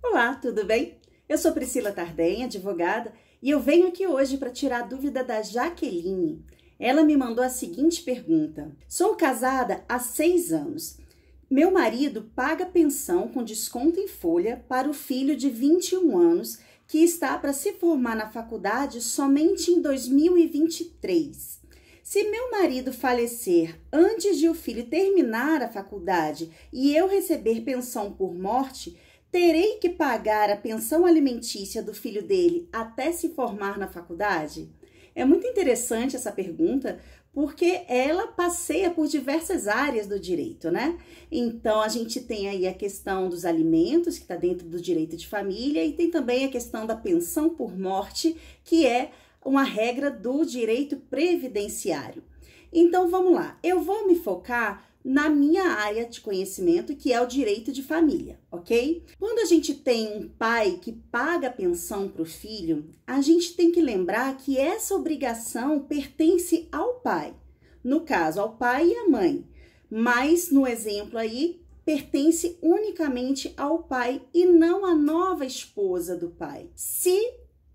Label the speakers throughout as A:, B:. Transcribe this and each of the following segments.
A: Olá, tudo bem? Eu sou Priscila Tardem, advogada, e eu venho aqui hoje para tirar a dúvida da Jaqueline. Ela me mandou a seguinte pergunta: Sou casada há seis anos. Meu marido paga pensão com desconto em folha para o filho de 21 anos que está para se formar na faculdade somente em 2023. Se meu marido falecer antes de o filho terminar a faculdade e eu receber pensão por morte, terei que pagar a pensão alimentícia do filho dele até se formar na faculdade? É muito interessante essa pergunta, porque ela passeia por diversas áreas do direito, né? Então a gente tem aí a questão dos alimentos, que está dentro do direito de família, e tem também a questão da pensão por morte, que é uma regra do direito previdenciário. Então vamos lá, eu vou me focar na minha área de conhecimento, que é o direito de família, ok? Quando a gente tem um pai que paga pensão para o filho, a gente tem que lembrar que essa obrigação pertence ao pai, no caso, ao pai e à mãe, mas no exemplo aí, pertence unicamente ao pai e não à nova esposa do pai. Se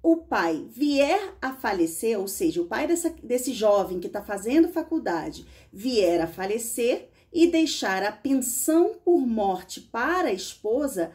A: o pai vier a falecer, ou seja, o pai dessa, desse jovem que está fazendo faculdade vier a falecer, e deixar a pensão por morte para a esposa,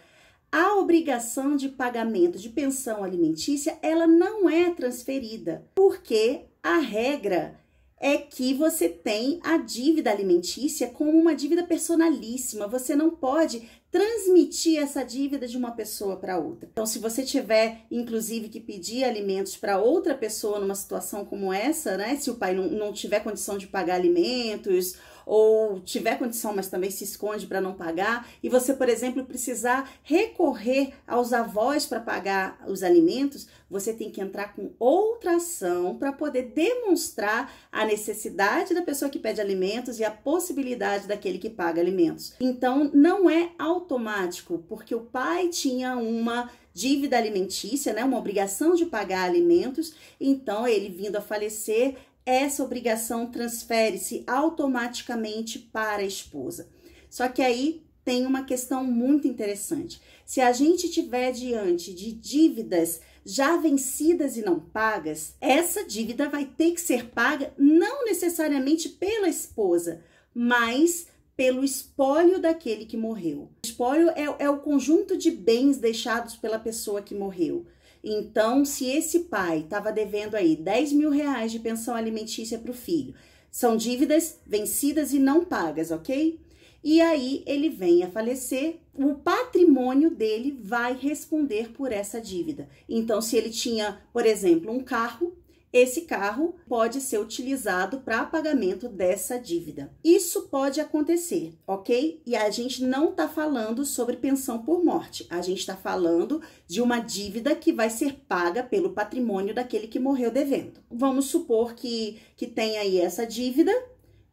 A: a obrigação de pagamento de pensão alimentícia, ela não é transferida, porque a regra é que você tem a dívida alimentícia como uma dívida personalíssima, você não pode transmitir essa dívida de uma pessoa para outra. Então, se você tiver, inclusive, que pedir alimentos para outra pessoa numa situação como essa, né? Se o pai não, não tiver condição de pagar alimentos ou tiver condição, mas também se esconde para não pagar, e você, por exemplo, precisar recorrer aos avós para pagar os alimentos, você tem que entrar com outra ação para poder demonstrar a necessidade da pessoa que pede alimentos e a possibilidade daquele que paga alimentos. Então, não é ao automático, porque o pai tinha uma dívida alimentícia, né, uma obrigação de pagar alimentos, então ele vindo a falecer, essa obrigação transfere-se automaticamente para a esposa. Só que aí tem uma questão muito interessante. Se a gente tiver diante de dívidas já vencidas e não pagas, essa dívida vai ter que ser paga não necessariamente pela esposa, mas pelo espólio daquele que morreu espólio é, é o conjunto de bens deixados pela pessoa que morreu. Então, se esse pai estava devendo aí 10 mil reais de pensão alimentícia para o filho, são dívidas vencidas e não pagas, ok? E aí ele vem a falecer, o patrimônio dele vai responder por essa dívida. Então, se ele tinha, por exemplo, um carro, esse carro pode ser utilizado para pagamento dessa dívida. Isso pode acontecer, ok? E a gente não está falando sobre pensão por morte, a gente está falando de uma dívida que vai ser paga pelo patrimônio daquele que morreu devendo. Vamos supor que, que tenha aí essa dívida,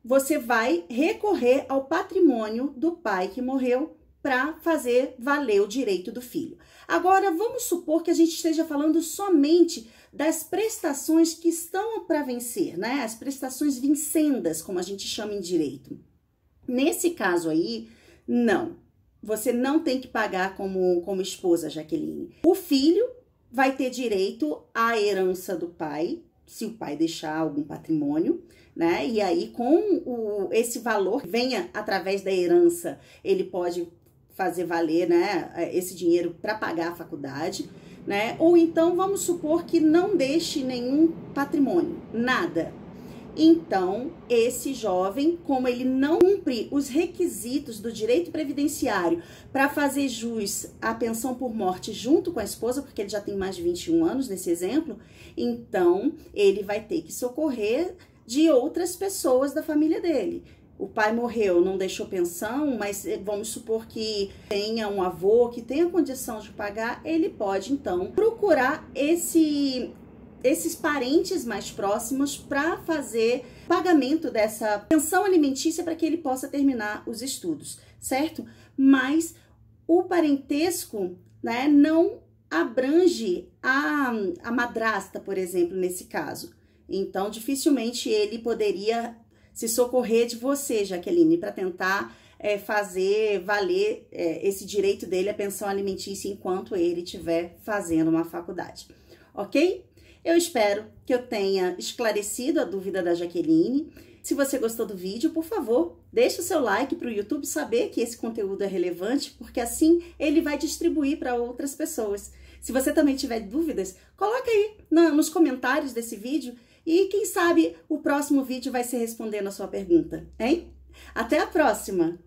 A: você vai recorrer ao patrimônio do pai que morreu para fazer valer o direito do filho. Agora, vamos supor que a gente esteja falando somente das prestações que estão para vencer, né? As prestações vincendas, como a gente chama em direito. Nesse caso aí, não. Você não tem que pagar como, como esposa, Jaqueline. O filho vai ter direito à herança do pai, se o pai deixar algum patrimônio, né? E aí, com o, esse valor que venha através da herança, ele pode fazer valer né, esse dinheiro para pagar a faculdade né? Ou então vamos supor que não deixe nenhum patrimônio, nada. Então, esse jovem, como ele não cumpre os requisitos do direito previdenciário para fazer jus à pensão por morte junto com a esposa, porque ele já tem mais de 21 anos nesse exemplo, então ele vai ter que socorrer de outras pessoas da família dele o pai morreu, não deixou pensão, mas eh, vamos supor que tenha um avô que tenha condição de pagar, ele pode então procurar esse esses parentes mais próximos para fazer pagamento dessa pensão alimentícia para que ele possa terminar os estudos, certo? Mas o parentesco, né, não abrange a, a madrasta, por exemplo, nesse caso. Então, dificilmente ele poderia se socorrer de você, Jaqueline, para tentar é, fazer valer é, esse direito dele à pensão alimentícia enquanto ele estiver fazendo uma faculdade. Ok? Eu espero que eu tenha esclarecido a dúvida da Jaqueline. Se você gostou do vídeo, por favor, deixe o seu like para o YouTube saber que esse conteúdo é relevante, porque assim ele vai distribuir para outras pessoas. Se você também tiver dúvidas, coloca aí nos comentários desse vídeo e quem sabe o próximo vídeo vai ser respondendo a sua pergunta, hein? Até a próxima!